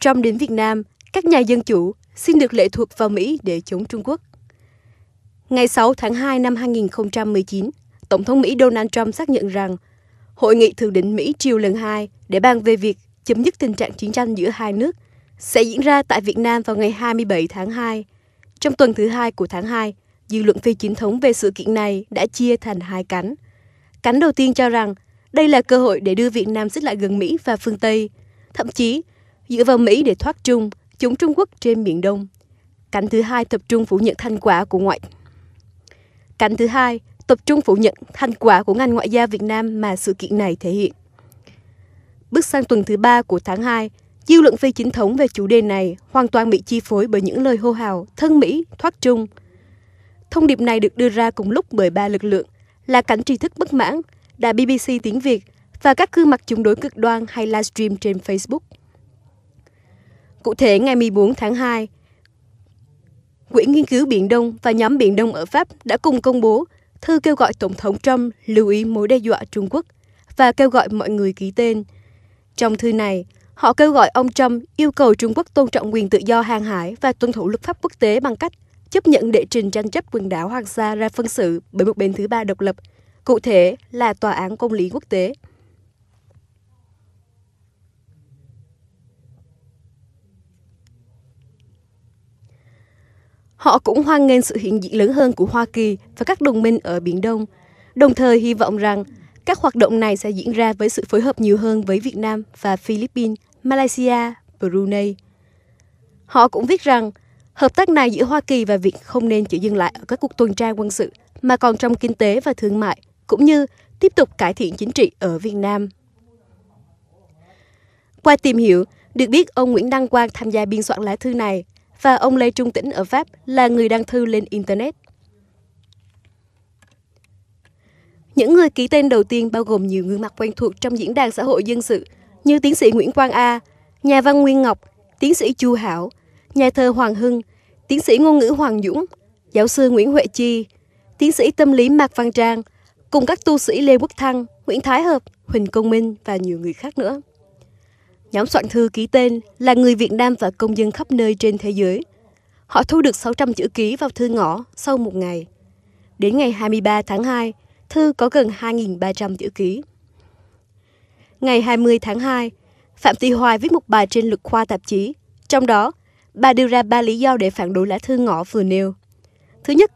Trump đến Việt Nam, các nhà dân chủ xin được lệ thuộc vào Mỹ để chống Trung Quốc. Ngày 6 tháng 2 năm 2019, Tổng thống Mỹ Donald Trump xác nhận rằng Hội nghị Thượng đỉnh Mỹ triều lần 2 để bàn về việc chấm dứt tình trạng chiến tranh giữa hai nước sẽ diễn ra tại Việt Nam vào ngày 27 tháng 2. Trong tuần thứ hai của tháng 2, dư luận phi chính thống về sự kiện này đã chia thành hai cánh. Cánh đầu tiên cho rằng đây là cơ hội để đưa Việt Nam xích lại gần Mỹ và phương Tây. Thậm chí, dựa vào Mỹ để thoát Trung, chống Trung Quốc trên Biển Đông. Cảnh thứ hai tập trung phủ nhận thành quả của ngoại. Cảnh thứ hai tập trung phủ nhận thành quả của ngành ngoại giao Việt Nam mà sự kiện này thể hiện. Bước sang tuần thứ ba của tháng 2, dư luận phi chính thống về chủ đề này hoàn toàn bị chi phối bởi những lời hô hào thân Mỹ, thoát Trung. Thông điệp này được đưa ra cùng lúc bởi ba lực lượng là cảnh tri thức bất mãn, đài BBC tiếng Việt và các gương mặt chống đối cực đoan hay livestream trên Facebook. Cụ thể ngày 14 tháng 2, Quỹ nghiên cứu Biển Đông và nhóm Biển Đông ở Pháp đã cùng công bố thư kêu gọi Tổng thống Trump lưu ý mối đe dọa Trung Quốc và kêu gọi mọi người ký tên. Trong thư này, họ kêu gọi ông Trump yêu cầu Trung Quốc tôn trọng quyền tự do hàng hải và tuân thủ luật pháp quốc tế bằng cách chấp nhận đệ trình tranh chấp quần đảo Hoàng Sa ra phân xử bởi một bên thứ ba độc lập, cụ thể là Tòa án Công lý Quốc tế. Họ cũng hoan nghênh sự hiện diện lớn hơn của Hoa Kỳ và các đồng minh ở Biển Đông, đồng thời hy vọng rằng các hoạt động này sẽ diễn ra với sự phối hợp nhiều hơn với Việt Nam và Philippines, Malaysia, Brunei. Họ cũng viết rằng, hợp tác này giữa Hoa Kỳ và Việt không nên chỉ dừng lại ở các cuộc tuần tra quân sự, mà còn trong kinh tế và thương mại, cũng như tiếp tục cải thiện chính trị ở Việt Nam. Qua tìm hiểu, được biết ông Nguyễn Đăng Quang tham gia biên soạn lá thư này và ông Lê Trung Tĩnh ở Pháp là người đăng thư lên Internet. Những người ký tên đầu tiên bao gồm nhiều người mặt quen thuộc trong diễn đàn xã hội dân sự như tiến sĩ Nguyễn Quang A, nhà văn Nguyên Ngọc, tiến sĩ Chu Hảo, nhà thơ Hoàng Hưng, tiến sĩ ngôn ngữ Hoàng Dũng, giáo sư Nguyễn Huệ Chi, tiến sĩ tâm lý Mạc Văn Trang, cùng các tu sĩ Lê Quốc Thăng, Nguyễn Thái Hợp, Huỳnh Công Minh và nhiều người khác nữa. Nhóm soạn thư ký tên là người Việt Nam và công dân khắp nơi trên thế giới. Họ thu được 600 chữ ký vào thư ngõ sau một ngày. Đến ngày 23 tháng 2, thư có gần 2.300 chữ ký. Ngày 20 tháng 2, Phạm Thị Hoài viết một bài trên luật khoa tạp chí. Trong đó, bà đưa ra ba lý do để phản đối lá thư ngõ vừa nêu. Thứ nhất,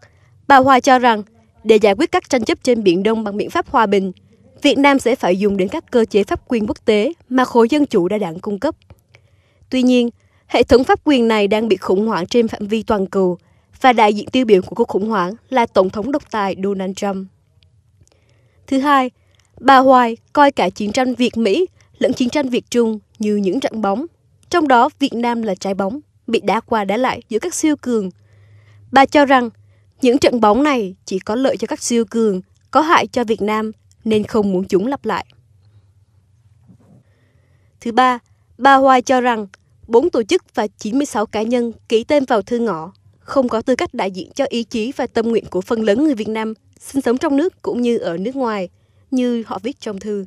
bà Hoài cho rằng để giải quyết các tranh chấp trên Biển Đông bằng biện pháp hòa bình – Việt Nam sẽ phải dùng đến các cơ chế pháp quyền quốc tế mà khối dân chủ đa đảng cung cấp. Tuy nhiên, hệ thống pháp quyền này đang bị khủng hoảng trên phạm vi toàn cầu và đại diện tiêu biểu của cuộc khủng hoảng là Tổng thống độc tài Donald Trump. Thứ hai, bà Hoài coi cả chiến tranh Việt-Mỹ lẫn chiến tranh Việt-Trung như những trận bóng, trong đó Việt Nam là trái bóng, bị đá qua đá lại giữa các siêu cường. Bà cho rằng những trận bóng này chỉ có lợi cho các siêu cường, có hại cho Việt Nam nên không muốn chúng lặp lại. Thứ ba, bà Hoài cho rằng bốn tổ chức và 96 cá nhân ký tên vào thư ngõ không có tư cách đại diện cho ý chí và tâm nguyện của phần lớn người Việt Nam sinh sống trong nước cũng như ở nước ngoài, như họ viết trong thư.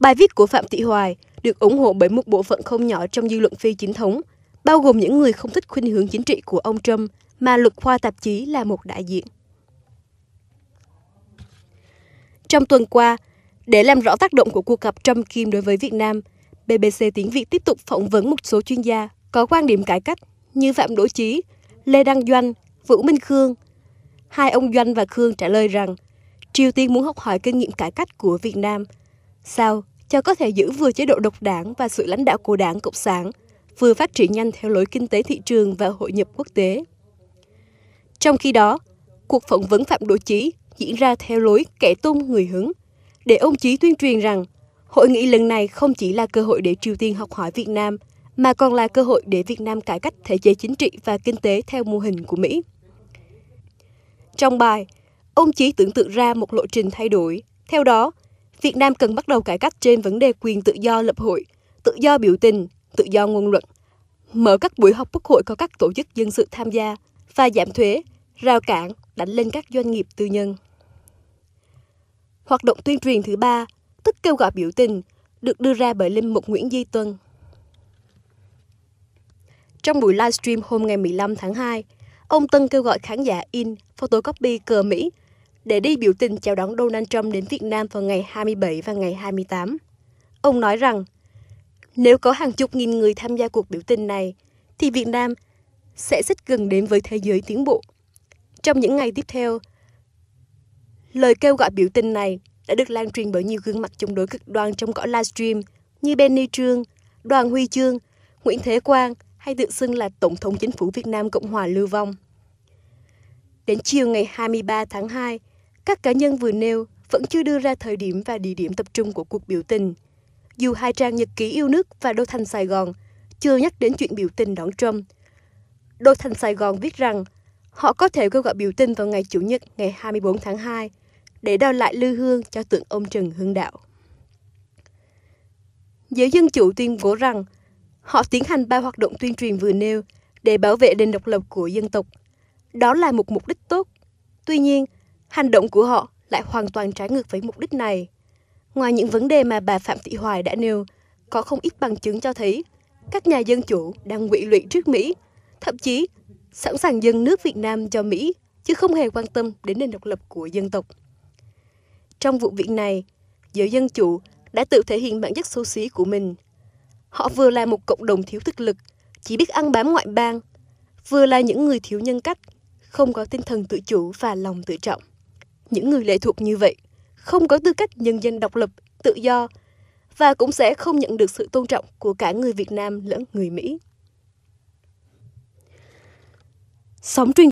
Bài viết của Phạm Thị Hoài được ủng hộ bởi một bộ phận không nhỏ trong dư luận phi chính thống, bao gồm những người không thích khuynh hướng chính trị của ông Trump mà luật khoa tạp chí là một đại diện. Trong tuần qua, để làm rõ tác động của cuộc gặp Trump Kim đối với Việt Nam, BBC tiếng Việt tiếp tục phỏng vấn một số chuyên gia có quan điểm cải cách như Phạm Đỗ Chí, Lê Đăng Doanh, Vũ Minh Khương. Hai ông Doanh và Khương trả lời rằng Triều Tiên muốn học hỏi kinh nghiệm cải cách của Việt Nam. Sao cho có thể giữ vừa chế độ độc đảng và sự lãnh đạo của đảng Cộng sản, vừa phát triển nhanh theo lối kinh tế thị trường và hội nhập quốc tế. Trong khi đó, cuộc phỏng vấn Phạm Đỗ Chí diễn ra theo lối kẻ tung người hứng, để ông Chí tuyên truyền rằng hội nghị lần này không chỉ là cơ hội để Triều Tiên học hỏi Việt Nam, mà còn là cơ hội để Việt Nam cải cách thể chế chính trị và kinh tế theo mô hình của Mỹ. Trong bài, ông Chí tưởng tượng ra một lộ trình thay đổi. Theo đó, Việt Nam cần bắt đầu cải cách trên vấn đề quyền tự do lập hội, tự do biểu tình, tự do ngôn luận, mở các buổi họp quốc hội có các tổ chức dân sự tham gia và giảm thuế, rào cản đánh lên các doanh nghiệp tư nhân. Hoạt động tuyên truyền thứ ba, tức kêu gọi biểu tình, được đưa ra bởi Linh Mục Nguyễn Di Tuân. Trong buổi livestream hôm ngày 15 tháng 2, ông Tân kêu gọi khán giả in photocopy cờ Mỹ để đi biểu tình chào đón Donald Trump đến Việt Nam vào ngày 27 và ngày 28. Ông nói rằng, nếu có hàng chục nghìn người tham gia cuộc biểu tình này, thì Việt Nam sẽ rất gần đến với thế giới tiến bộ. Trong những ngày tiếp theo, Lời kêu gọi biểu tình này đã được lan truyền bởi nhiều gương mặt chống đối cực đoan trong cõi livestream như Benny Trương, Đoàn Huy Chương, Nguyễn Thế Quang hay tự xưng là Tổng thống Chính phủ Việt Nam Cộng hòa Lưu Vong. Đến chiều ngày 23 tháng 2, các cá nhân vừa nêu vẫn chưa đưa ra thời điểm và địa điểm tập trung của cuộc biểu tình. Dù hai trang nhật ký yêu nước và Đô Thành Sài Gòn chưa nhắc đến chuyện biểu tình đón Trump, Đô Thành Sài Gòn viết rằng họ có thể kêu gọi biểu tình vào ngày Chủ nhật ngày 24 tháng 2 để đao lại lư hương cho tượng ông Trần Hưng Đạo. Giới dân chủ tuyên bố rằng họ tiến hành ba hoạt động tuyên truyền vừa nêu để bảo vệ nền độc lập của dân tộc. Đó là một mục đích tốt. Tuy nhiên, hành động của họ lại hoàn toàn trái ngược với mục đích này. Ngoài những vấn đề mà bà Phạm Thị Hoài đã nêu, có không ít bằng chứng cho thấy các nhà dân chủ đang quỵ lụy trước Mỹ, thậm chí sẵn sàng dâng nước Việt Nam cho Mỹ chứ không hề quan tâm đến nền độc lập của dân tộc. Trong vụ việc này, giới dân chủ đã tự thể hiện bản chất xấu xí của mình. Họ vừa là một cộng đồng thiếu thực lực, chỉ biết ăn bám ngoại bang, vừa là những người thiếu nhân cách, không có tinh thần tự chủ và lòng tự trọng. Những người lệ thuộc như vậy không có tư cách nhân dân độc lập, tự do và cũng sẽ không nhận được sự tôn trọng của cả người Việt Nam lẫn người Mỹ. Sóng truyền